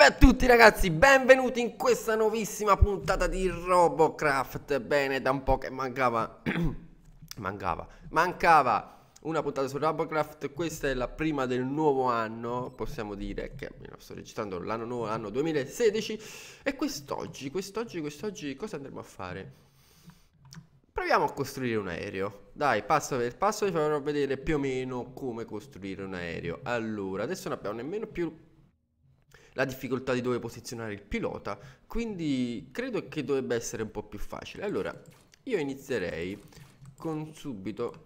Salve a tutti ragazzi, benvenuti in questa nuovissima puntata di Robocraft Bene, da un po' che mancava Mancava Mancava una puntata su Robocraft Questa è la prima del nuovo anno Possiamo dire che sto recitando l'anno nuovo, l'anno 2016 E quest'oggi, quest'oggi, quest'oggi cosa andremo a fare? Proviamo a costruire un aereo Dai, passo per passo vi farò vedere più o meno come costruire un aereo Allora, adesso non abbiamo nemmeno più la difficoltà di dove posizionare il pilota, quindi credo che dovrebbe essere un po' più facile. Allora, io inizierei con subito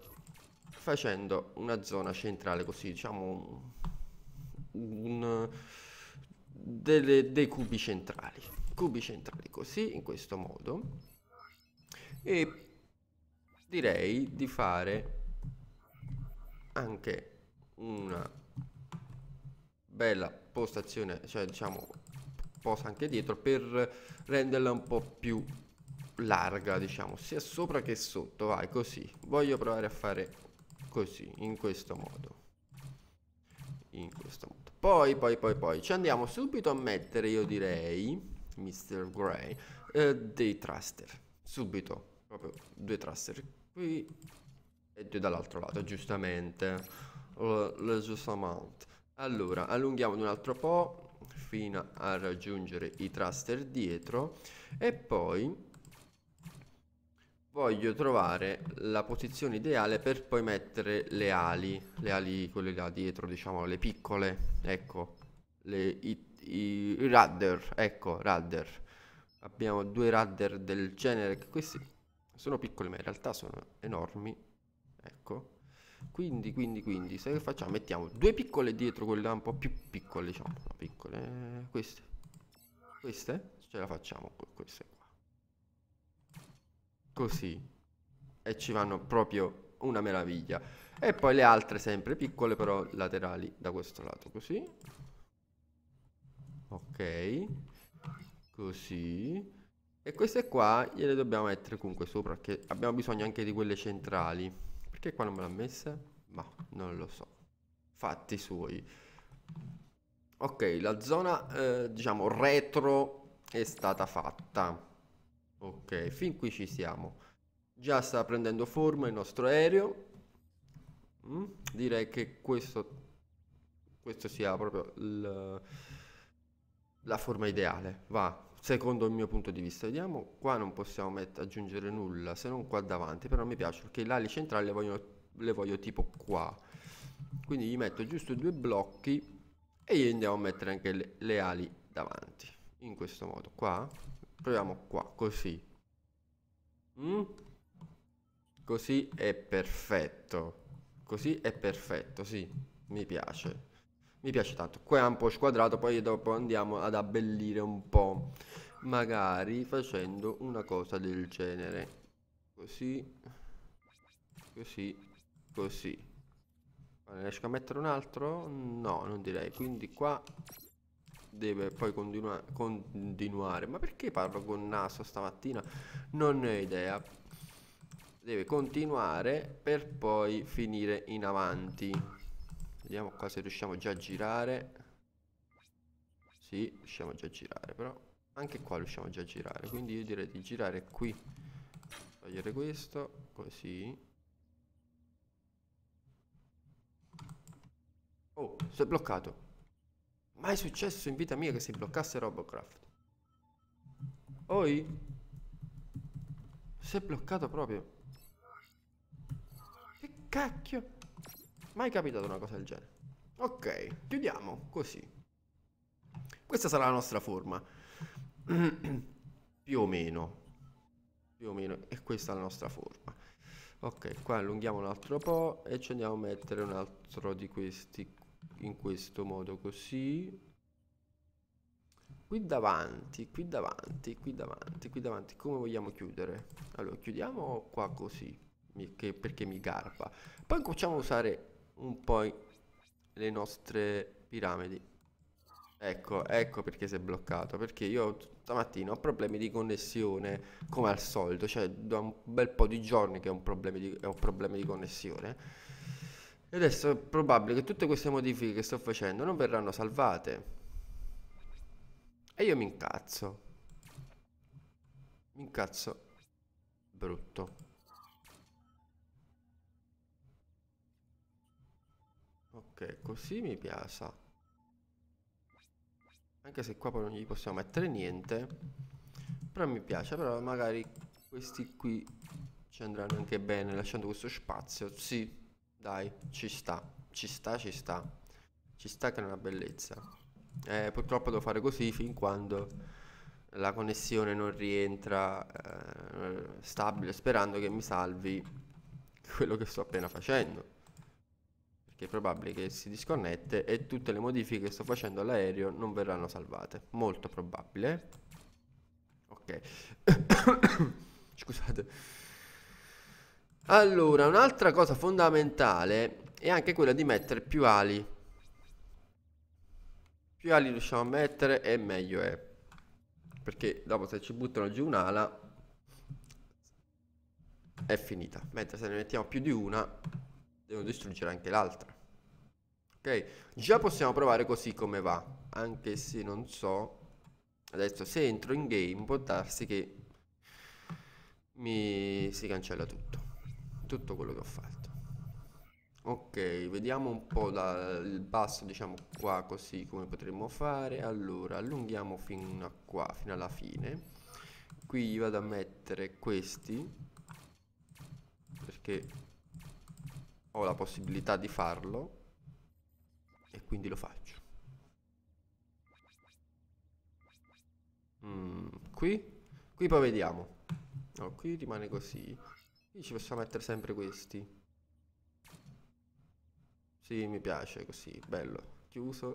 facendo una zona centrale così, diciamo un, delle, dei cubi centrali, cubi centrali così, in questo modo e direi di fare anche una bella postazione, cioè diciamo posa anche dietro per renderla un po' più larga diciamo sia sopra che sotto vai così voglio provare a fare così in questo modo in questo modo poi poi poi poi ci andiamo subito a mettere io direi Mr. Gray eh, dei thruster subito proprio due thruster qui e due dall'altro lato giustamente uh, amount. Allora, allunghiamo un altro po' fino a raggiungere i thruster dietro e poi voglio trovare la posizione ideale per poi mettere le ali, le ali quelle là dietro, diciamo, le piccole, ecco, le, i, i, i rudder, ecco, rudder. Abbiamo due rudder del genere, questi sono piccoli ma in realtà sono enormi, ecco. Quindi, quindi, quindi, se facciamo, mettiamo due piccole dietro quelle un po' più piccole, diciamo, no, piccole, eh, queste, queste, ce la facciamo, queste qua. Così. E ci vanno proprio una meraviglia. E poi le altre sempre piccole, però laterali da questo lato, così. Ok. Così. E queste qua gliele dobbiamo mettere comunque sopra, perché abbiamo bisogno anche di quelle centrali. Perché qua non me l'ha messa? Ma non lo so. Fatti suoi. Ok, la zona, eh, diciamo, retro è stata fatta. Ok, fin qui ci siamo. Già sta prendendo forma il nostro aereo. Mm? Direi che questo, questo sia proprio il, la forma ideale. Va, secondo il mio punto di vista. Vediamo, qua non possiamo met- aggiungere nulla, se non qua davanti, però mi piace perché l'ali centrale le voglio, le voglio tipo qua. Quindi gli metto giusto due blocchi e gli andiamo a mettere anche le, le ali davanti. In questo modo, qua. Proviamo qua, così. Mm? Così è perfetto. Così è perfetto, sì, mi piace mi piace tanto. Qua è un po' squadrato, poi dopo andiamo ad abbellire un po', magari facendo una cosa del genere. Così, così, così. Ma riesco a mettere un altro? No, non direi. Quindi qua deve poi continua continuare. Ma perché parlo con Naso stamattina? Non ne ho idea. Deve continuare per poi finire in avanti. Vediamo qua se riusciamo già a girare. Sì, riusciamo già a girare però. Anche qua riusciamo già a girare. Quindi io direi di girare qui. Togliere questo, così. Oh, si è bloccato. Mai successo in vita mia che si bloccasse Robocraft. Oi? Si è bloccato proprio. Che cacchio? Mai capitato una cosa del genere. Ok, chiudiamo così. Questa sarà la nostra forma. più o meno. Più o meno. E questa è la nostra forma. Ok, qua allunghiamo un altro po' e ci andiamo a mettere un altro di questi in questo modo così. Qui davanti, qui davanti, qui davanti, qui davanti. Come vogliamo chiudere? Allora, chiudiamo qua così, che, perché mi garba. Poi cominciamo a usare un po' le nostre piramidi. Ecco, ecco perché si è bloccato, perché io stamattina ho problemi di connessione come al solito, cioè da un bel po' di giorni che ho un problema di, ho problemi di connessione. E adesso è probabile che tutte queste modifiche che sto facendo non verranno salvate. E io mi incazzo. Mi incazzo brutto. così mi piace. Anche se qua poi non gli possiamo mettere niente. Però mi piace, però magari questi qui ci andranno anche bene lasciando questo spazio. Sì, dai, ci sta, ci sta, ci sta. Ci sta che è una bellezza. Eh, purtroppo devo fare così fin quando la connessione non rientra eh, stabile sperando che mi salvi quello che sto appena facendo perché è probabile che si disconnette e tutte le modifiche che sto facendo all'aereo non verranno salvate, molto probabile. Ok, scusate. Allora, un'altra cosa fondamentale è anche quella di mettere più ali. Più ali riusciamo a mettere e meglio è. Perché dopo se ci buttano giù un'ala è finita. Mentre se ne mettiamo più di una devo distruggere anche l'altra. Ok, già possiamo provare così come va, anche se non so... Adesso se entro in game può darsi che mi si cancella tutto, tutto quello che ho fatto. Ok, vediamo un po' dal basso, diciamo qua così come potremmo fare. Allora, allunghiamo fino a qua, fino alla fine. Qui vado a mettere questi, perché ho la possibilità di farlo e quindi lo faccio. Mm, qui? Qui poi vediamo. No, qui rimane così. Qui ci possiamo mettere sempre questi. Sì, mi piace così, bello. Chiuso.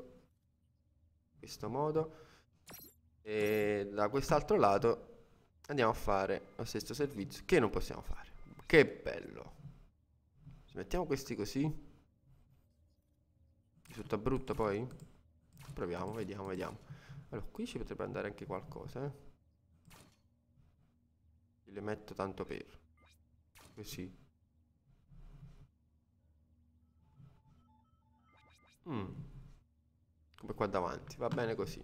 In questo modo. E da quest'altro lato andiamo a fare lo stesso servizio che non possiamo fare. Che bello. Mettiamo questi così. Risulta brutto poi? Proviamo, vediamo, vediamo. Allora, qui ci potrebbe andare anche qualcosa, eh. Le metto tanto per. Così. Mm. Come qua davanti, va bene così.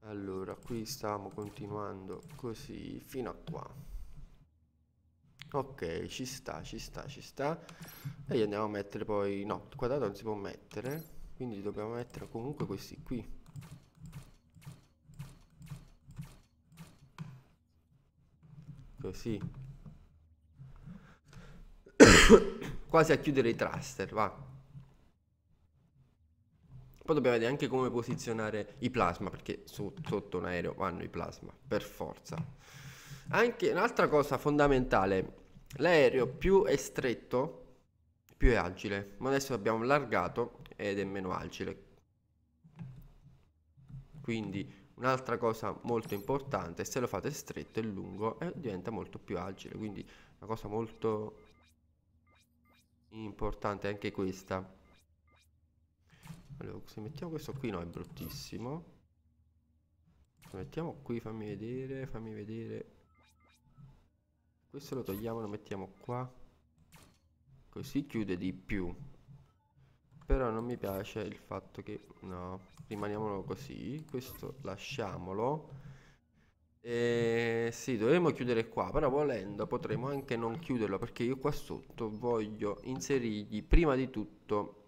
Allora, qui stiamo continuando così fino a qua ok ci sta ci sta ci sta e gli andiamo a mettere poi no il quadrato non si può mettere quindi dobbiamo mettere comunque questi qui così quasi a chiudere i thruster va poi dobbiamo vedere anche come posizionare i plasma perché so sotto un aereo vanno i plasma per forza anche un'altra cosa fondamentale L'aereo più è stretto, più è agile, ma adesso abbiamo allargato ed è meno agile. Quindi un'altra cosa molto importante, se lo fate stretto e lungo eh, diventa molto più agile, quindi una cosa molto importante anche questa. Allora, se mettiamo questo qui no, è bruttissimo. Se mettiamo qui, fammi vedere, fammi vedere questo lo togliamo lo mettiamo qua così chiude di più però non mi piace il fatto che no rimaniamolo così questo lasciamolo e sì, dovremmo chiudere qua, però volendo potremmo anche non chiuderlo perché io qua sotto voglio inserirgli prima di tutto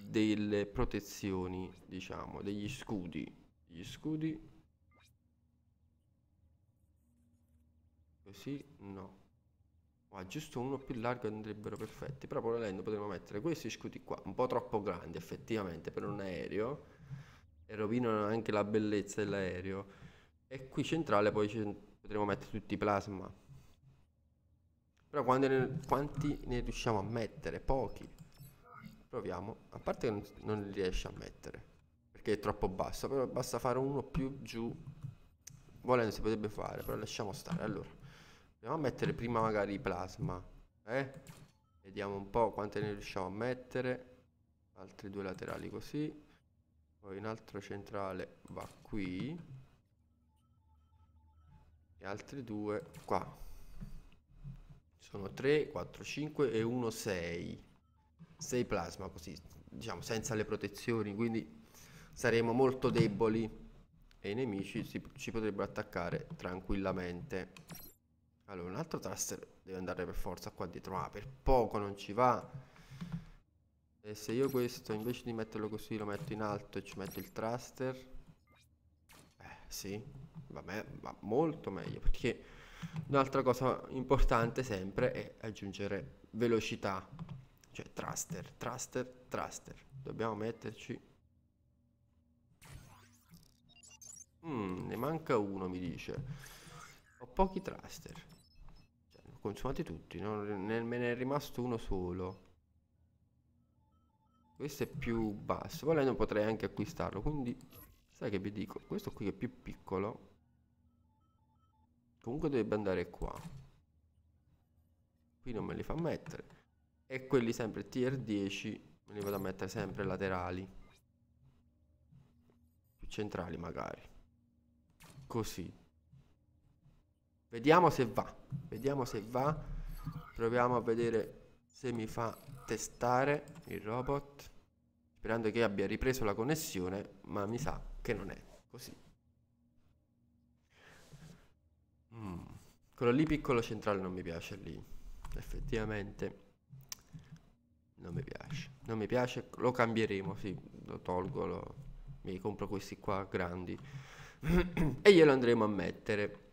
delle protezioni, diciamo, degli scudi. Gli scudi Così eh no. Ma giusto uno più largo andrebbero perfetti. Però volendo potremmo mettere questi scuti qua. Un po' troppo grandi effettivamente per un aereo. E rovinano anche la bellezza dell'aereo. E qui centrale poi potremmo mettere tutti i plasma. Però ne, quanti ne riusciamo a mettere? Pochi. Proviamo. A parte che non, non li riesce a mettere. Perché è troppo basso. Però basta fare uno più giù. Volendo si potrebbe fare. Però lasciamo stare. Allora. Andiamo a mettere prima magari plasma. Eh? Vediamo un po' quante ne riusciamo a mettere. Altri due laterali così. Poi un altro centrale va qui. E altri due qua. Sono 3, 4, 5 e 1, 6. 6 plasma così, diciamo, senza le protezioni, quindi saremo molto deboli e i nemici si, ci potrebbero attaccare tranquillamente. Allora, un altro thruster deve andare per forza qua dietro. Ah, per poco non ci va. E se io questo, invece di metterlo così, lo metto in alto e ci metto il thruster. Eh, sì. Vabbè, va molto meglio. Perché un'altra cosa importante sempre è aggiungere velocità. Cioè, thruster, thruster, thruster. Dobbiamo metterci... Mm, ne manca uno, mi dice. Ho pochi thruster consumati tutti, no? ne, me ne è rimasto uno solo. Questo è più basso, volendo potrei anche acquistarlo, quindi sai che vi dico, questo qui che è più piccolo. Comunque dovrebbe andare qua. Qui non me li fa mettere. E quelli sempre tier 10 me li vado a mettere sempre laterali. Più centrali magari. Così. Vediamo se va. Vediamo se va. Proviamo a vedere se mi fa testare il robot. Sperando che abbia ripreso la connessione, ma mi sa che non è così. Mm. Quello lì piccolo centrale non mi piace lì. Effettivamente non mi piace. Non mi piace, lo cambieremo, sì, lo tolgo, lo... mi compro questi qua grandi. e glielo andremo a mettere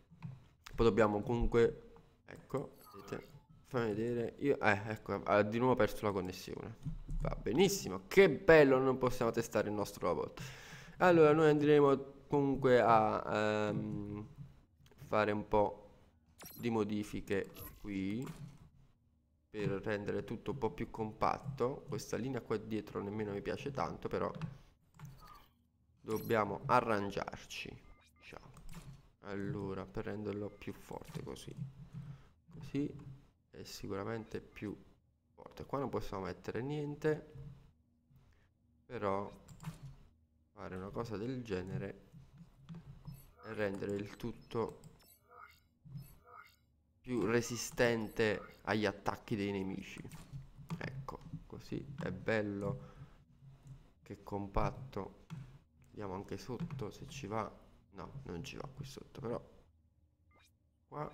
poi dobbiamo comunque... Ecco, vedete. Fammi vedere. Io... Eh, ecco, ha di nuovo perso la connessione. Va benissimo. Che bello, non possiamo testare il nostro robot. Allora, noi andremo comunque a um, fare un po' di modifiche qui per rendere tutto un po' più compatto questa linea qua dietro nemmeno mi piace tanto però dobbiamo arrangiarci allora per renderlo più forte così così è sicuramente più forte qua non possiamo mettere niente però fare una cosa del genere e rendere il tutto più resistente agli attacchi dei nemici ecco così è bello che compatto vediamo anche sotto se ci va No, non ci va qui sotto, però. Qua.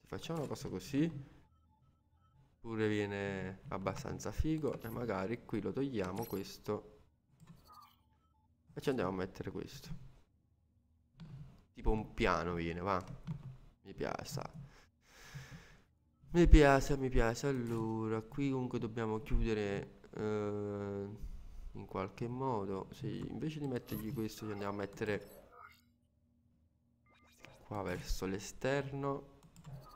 Se facciamo una cosa così. Pure viene abbastanza figo. E magari qui lo togliamo questo. E ci andiamo a mettere questo. Tipo un piano viene, va. Mi piace. Mi piace, mi piace. Allora, qui comunque dobbiamo chiudere eh, in qualche modo. Se invece di mettergli questo, ci andiamo a mettere qua verso l'esterno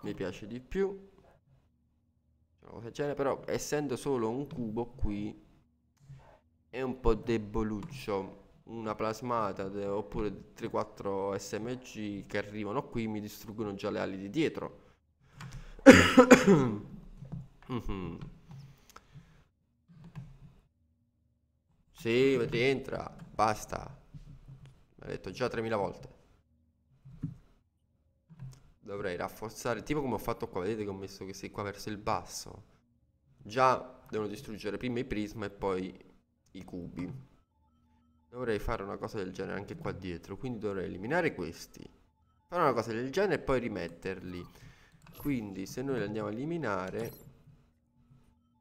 mi piace di più cosa del genere però essendo solo un cubo qui è un po' deboluccio una plasmata oppure 3-4 smg che arrivano qui mi distruggono già le ali di dietro si -hmm. Sì, rientra, basta. L'ha detto già 3000 volte dovrei rafforzare, tipo come ho fatto qua, vedete che ho messo questi qua verso il basso. Già devono distruggere prima i prisma e poi i cubi. Dovrei fare una cosa del genere anche qua dietro, quindi dovrei eliminare questi. Fare una cosa del genere e poi rimetterli. Quindi se noi li andiamo a eliminare,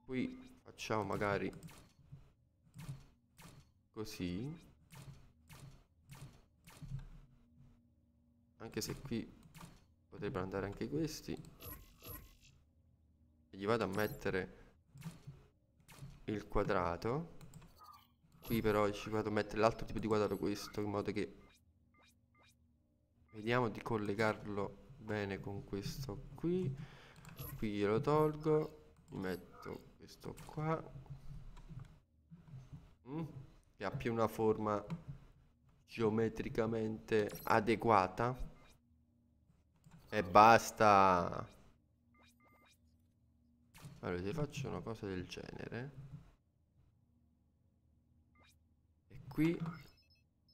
qui facciamo magari così. Anche se qui Potrebbero andare anche questi. E gli vado a mettere il quadrato. Qui però ci vado a mettere l'altro tipo di quadrato questo, in modo che... Vediamo di collegarlo bene con questo qui. Qui lo tolgo. Mi metto questo qua. Mm, che ha più una forma geometricamente adeguata e basta. Allora, se faccio una cosa del genere. E qui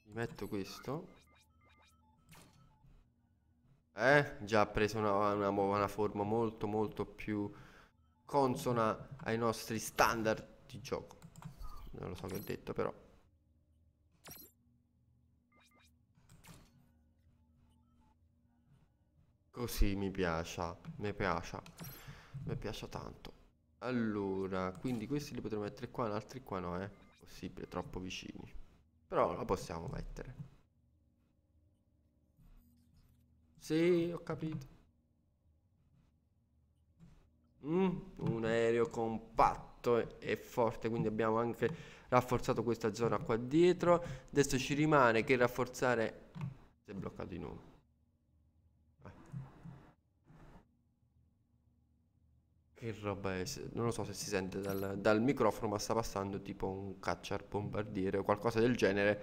Mi metto questo. Eh, già ha preso una, una, una forma molto molto più consona ai nostri standard di gioco. Non lo so che ho detto però. Così oh, mi piace, mi piace, mi piace tanto. Allora, quindi questi li potremmo mettere qua, altri qua no, eh. oh, è possibile, troppo vicini. Però lo possiamo mettere. Sì, ho capito. Mm, un aereo compatto e forte, quindi abbiamo anche rafforzato questa zona qua dietro. Adesso ci rimane che rafforzare... Si è bloccato di nuovo Che roba è? Non lo so se si sente dal, dal microfono, ma sta passando tipo un cacciar bombardiere o qualcosa del genere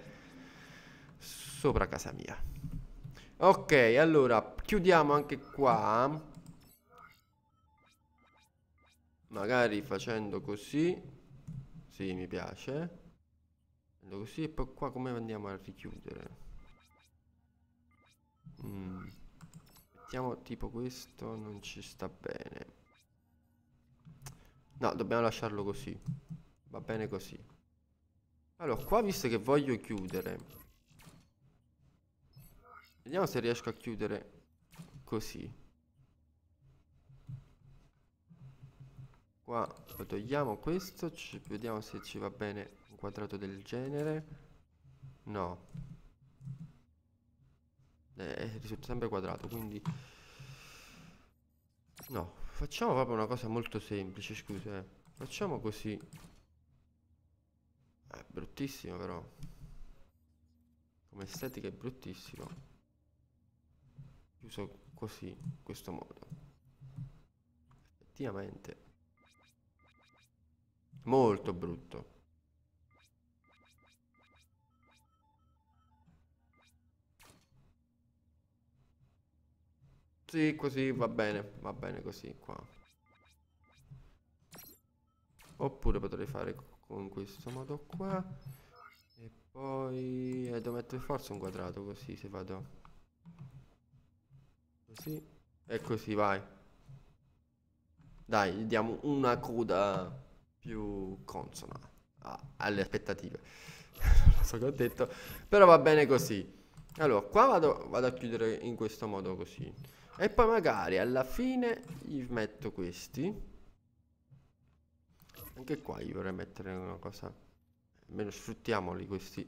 sopra casa mia. Ok, allora chiudiamo anche qua. Magari facendo così. Sì, mi piace. Facendo così e poi qua come andiamo a richiudere? Mm. Mettiamo tipo questo, non ci sta bene. No, dobbiamo lasciarlo così. Va bene così. Allora, qua visto che voglio chiudere. Vediamo se riesco a chiudere così. Qua lo togliamo questo, ci, vediamo se ci va bene un quadrato del genere. No. Eh, risulta sempre quadrato, quindi... No, Facciamo proprio una cosa molto semplice, scusa. Eh. Facciamo così. È eh, bruttissimo però. Come estetica è bruttissimo. Chiuso così, in questo modo. Effettivamente. Molto brutto. Sì, così va bene, va bene così qua. Oppure potrei fare con questo modo qua. E poi... Eh, devo mettere forse un quadrato così se vado... Così. E così, vai. Dai, gli diamo una coda più consona ah, alle aspettative. non so che ho detto, però va bene così. Allora, qua vado, vado a chiudere in questo modo così. E poi magari alla fine gli metto questi. Anche qua gli vorrei mettere una cosa. Almeno sfruttiamoli questi.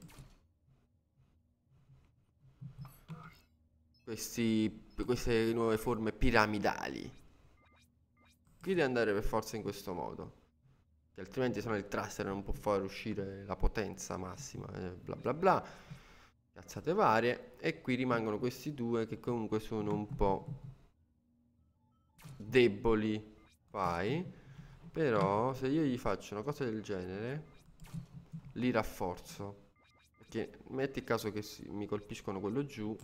Questi. Queste nuove forme piramidali. Qui devi andare per forza in questo modo. Che altrimenti se no il thruster non può far uscire la potenza massima. Eh, bla bla bla cazzate varie e qui rimangono questi due che comunque sono un po' deboli vai però se io gli faccio una cosa del genere li rafforzo perché metti il caso che si, mi colpiscono quello giù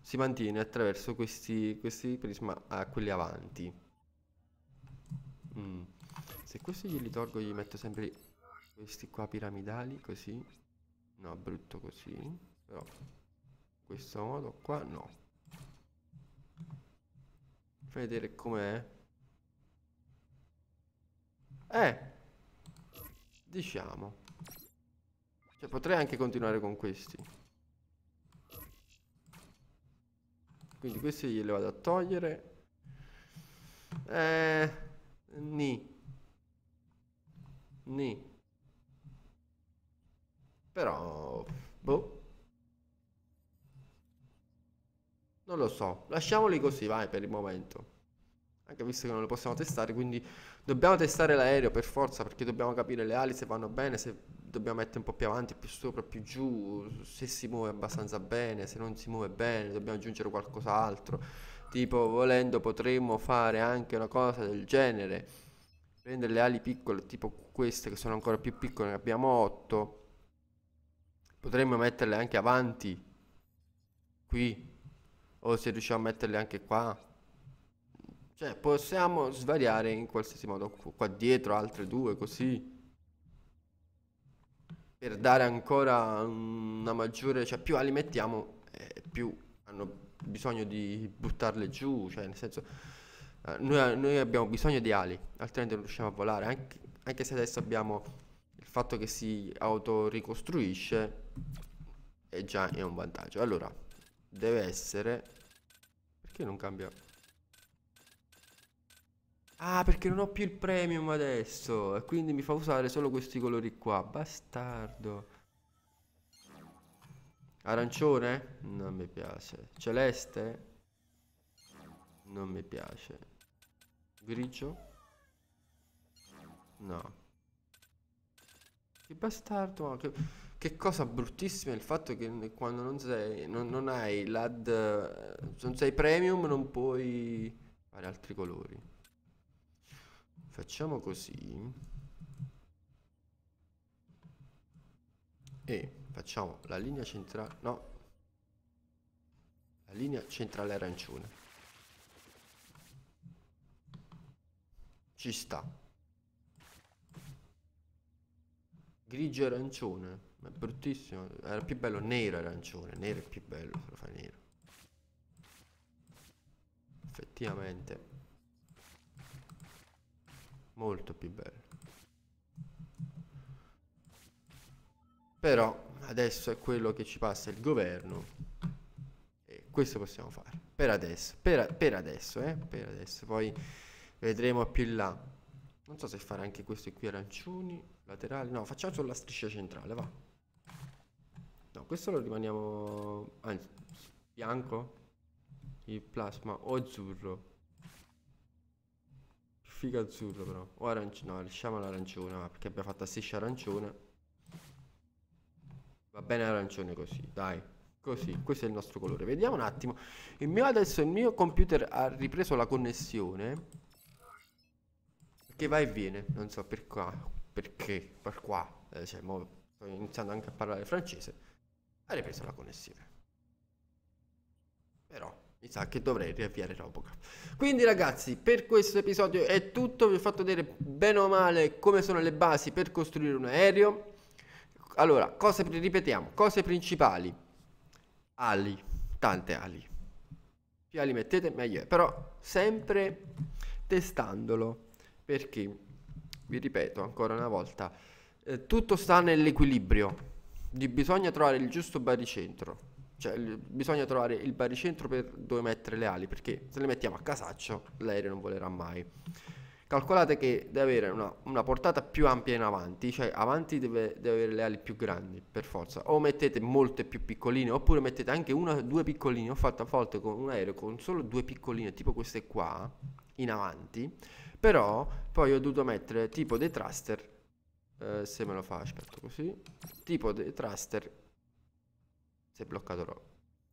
si mantiene attraverso questi, questi prisma a ah, quelli avanti mm. se questi glieli tolgo gli metto sempre questi qua piramidali così no brutto così però in questo modo qua no fai vedere com'è eh diciamo cioè potrei anche continuare con questi quindi questi glieli vado a togliere eh ni ni però... Boh. Non lo so. Lasciamoli così, vai, per il momento. Anche visto che non lo possiamo testare, quindi dobbiamo testare l'aereo per forza, perché dobbiamo capire le ali se vanno bene, se dobbiamo mettere un po' più avanti, più sopra, più giù, se si muove abbastanza bene, se non si muove bene, dobbiamo aggiungere qualcos'altro. Tipo, volendo potremmo fare anche una cosa del genere. Prendere le ali piccole, tipo queste che sono ancora più piccole, ne abbiamo 8 potremmo metterle anche avanti qui o se riusciamo a metterle anche qua cioè possiamo svariare in qualsiasi modo qua dietro altre due così per dare ancora una maggiore cioè più alimettiamo eh, più hanno bisogno di buttarle giù cioè nel senso eh, noi, noi, abbiamo bisogno di ali altrimenti non riusciamo a volare anche, anche se adesso abbiamo fatto che si autoricostruisce è già è un vantaggio. Allora, deve essere... Perché non cambia? Ah, perché non ho più il premium adesso. E quindi mi fa usare solo questi colori qua. Bastardo. Arancione? Non mi piace. Celeste? Non mi piace. Grigio? No. Che bastardo, ma che, che cosa bruttissima è il fatto che quando non sei, non, non hai l'ad, non sei premium non puoi fare altri colori. Facciamo così. E facciamo la linea centrale, no, la linea centrale arancione. Ci sta. grigio e arancione. Ma è bruttissimo. Era più bello nero e arancione. Nero è più bello se lo fai nero. Effettivamente. Molto più bello. Però adesso è quello che ci passa il governo. E questo possiamo fare. Per adesso. Per, per adesso, eh. Per adesso. Poi vedremo più in là. Non so se fare anche questi qui arancioni. Laterale, no, facciamo solo la striscia centrale, va. No, questo lo rimaniamo... Anzi, bianco? Il plasma o azzurro? Figa azzurro però. O arancione, no, lasciamo l'arancione, perché abbiamo fatto la striscia arancione. Va bene arancione così, dai. Così, questo è il nostro colore. Vediamo un attimo. Il mio adesso, il mio computer ha ripreso la connessione. che va e viene, non so per qua perché per qua, eh, cioè, sto iniziando anche a parlare francese, ha ripreso la connessione. Però mi sa che dovrei riavviare Robocop. Quindi ragazzi, per questo episodio è tutto, vi ho fatto vedere bene o male come sono le basi per costruire un aereo. Allora, cose, ripetiamo, cose principali, ali, tante ali. Più ali mettete meglio è, però sempre testandolo, perché vi ripeto ancora una volta, eh, tutto sta nell'equilibrio, bisogna trovare il giusto baricentro, cioè bisogna trovare il baricentro per dove mettere le ali, perché se le mettiamo a casaccio l'aereo non volerà mai. Calcolate che deve avere una, una portata più ampia in avanti, cioè avanti deve, deve, avere le ali più grandi per forza, o mettete molte più piccoline, oppure mettete anche una due piccoline, ho fatto a volte con un aereo con solo due piccoline, tipo queste qua, in avanti, però poi ho dovuto mettere tipo dei thruster. Eh, se me lo fa, aspetto così. Tipo dei thruster. Si è bloccato là.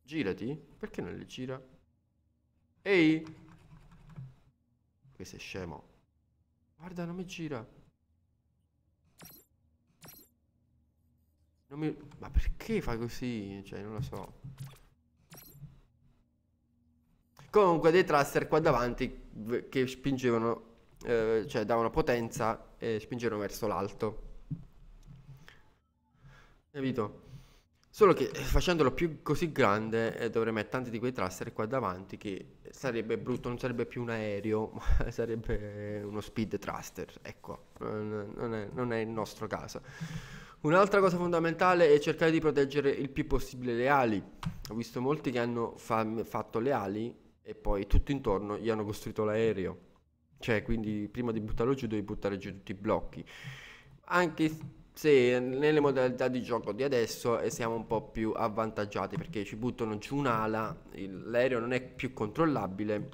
Girati. Perché non li gira? Ehi! Questo è scemo. Guarda, non mi gira. Non mi... Ma perché fa così? Cioè, non lo so. Comunque, dei thruster qua davanti che spingevano eh, cioè davano potenza e spingevano verso l'alto. Capito? Solo che eh, facendolo più così grande eh, dovrei mettere tanti di quei thruster qua davanti che sarebbe brutto, non sarebbe più un aereo, ma sarebbe uno speed thruster, ecco, non è, non è il nostro caso. Un'altra cosa fondamentale è cercare di proteggere il più possibile le ali. Ho visto molti che hanno fa fatto le ali e poi tutto intorno gli hanno costruito l'aereo. Cioè, quindi prima di buttarlo giù devi buttare giù tutti i blocchi. Anche se nelle modalità di gioco di adesso eh, siamo un po' più avvantaggiati perché ci buttano giù un'ala, l'aereo non è più controllabile,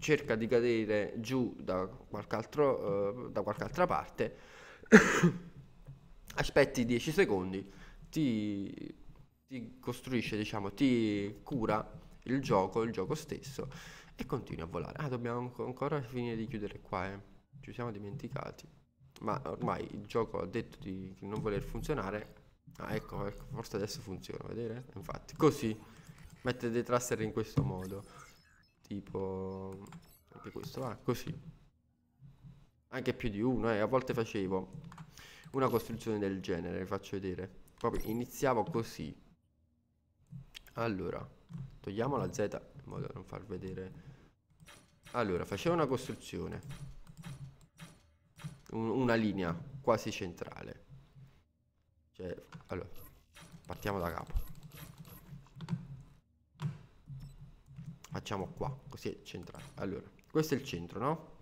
cerca di cadere giù da qualche, altro, uh, da qualche altra parte, aspetti 10 secondi, ti, ti costruisce, diciamo, ti cura il gioco, il gioco stesso e continua a volare. Ah, dobbiamo ancora finire di chiudere qua, eh. Ci siamo dimenticati. Ma ormai il gioco ha detto di non voler funzionare. Ah, ecco, ecco, forse adesso funziona, vedete? Infatti, così. Mette dei thruster in questo modo. Tipo... Anche questo va, così. Anche più di uno, eh. A volte facevo una costruzione del genere, vi faccio vedere. Proprio iniziavo così. Allora, togliamo la Z in modo da non far vedere allora, facciamo una costruzione. Un, una linea quasi centrale. Cioè, allora, partiamo da capo. Facciamo qua, così è centrale. Allora, questo è il centro, no?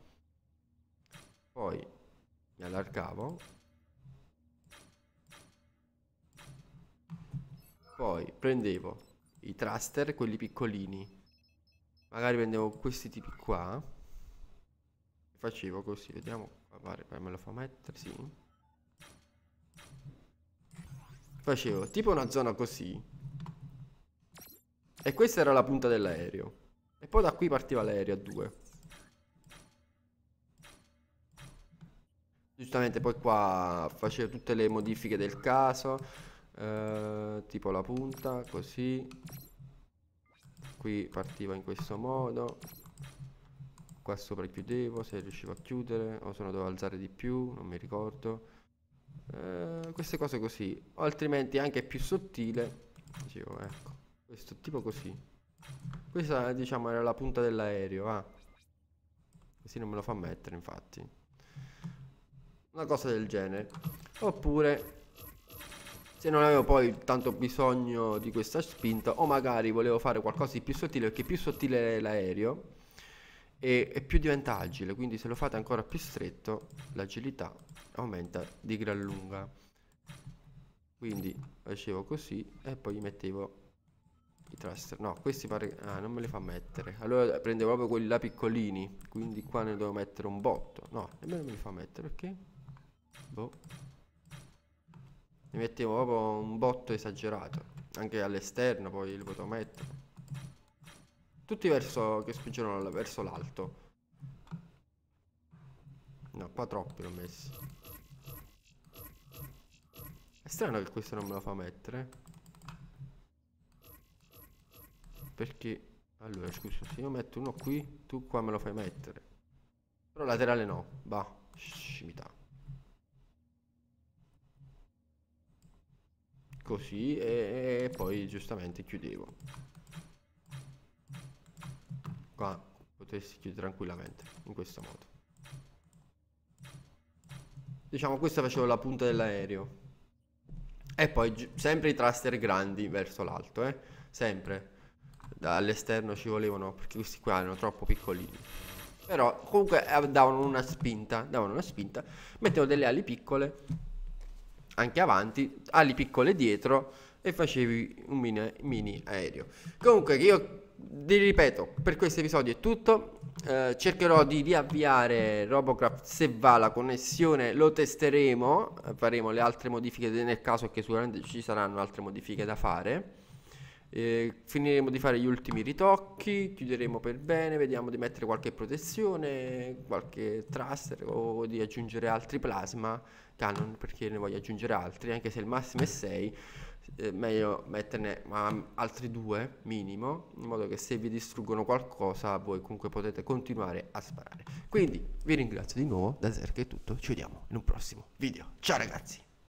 Poi mi allargavo. Poi prendevo i thruster, quelli piccolini magari prendevo questi tipi qua facevo così vediamo pare, pare me lo fa mettere sì facevo tipo una zona così e questa era la punta dell'aereo e poi da qui partiva l'aereo a 2 giustamente poi qua facevo tutte le modifiche del caso eh, tipo la punta così qui partiva in questo modo qua sopra chiudevo se riuscivo a chiudere o se no dovevo alzare di più non mi ricordo eh, queste cose così o altrimenti anche più sottile dicevo ecco questo tipo così questa diciamo era la punta dell'aereo ah. così non me lo fa mettere infatti una cosa del genere oppure se non avevo poi tanto bisogno di questa spinta o magari volevo fare qualcosa di più sottile perché più sottile è l'aereo e, e più diventa agile quindi se lo fate ancora più stretto l'agilità aumenta di gran lunga quindi facevo così e poi gli mettevo i thruster no questi pare ah, non me li fa mettere allora prendevo proprio quelli là piccolini quindi qua ne devo mettere un botto no nemmeno me li fa mettere perché boh mi mettevo proprio un botto esagerato anche all'esterno poi li potevo mettere tutti verso che spingono verso l'alto no qua troppi l'ho messi è strano che questo non me lo fa mettere perché allora scusa se io metto uno qui tu qua me lo fai mettere però laterale no va scimità così e, e poi giustamente chiudevo qua potessi chiudere tranquillamente in questo modo diciamo questa facevo la punta dell'aereo e poi sempre i thruster grandi verso l'alto eh? sempre dall'esterno ci volevano perché questi qua erano troppo piccolini però comunque eh, davano una spinta davano una spinta mettevo delle ali piccole anche avanti, ali piccole dietro e facevi un mini, mini aereo. Comunque io vi ripeto, per questo episodio è tutto. Eh, cercherò di riavviare Robocraft se va la connessione, lo testeremo, faremo le altre modifiche nel caso che sicuramente ci saranno altre modifiche da fare. Eh, finiremo di fare gli ultimi ritocchi, chiuderemo per bene, vediamo di mettere qualche protezione, qualche thruster o di aggiungere altri plasma Canon perché ne voglio aggiungere altri, anche se il massimo è 6, eh, meglio metterne ma, altri due minimo, in modo che se vi distruggono qualcosa voi comunque potete continuare a sparare. Quindi vi ringrazio di nuovo, da Zerk è tutto, ci vediamo in un prossimo video. Ciao ragazzi!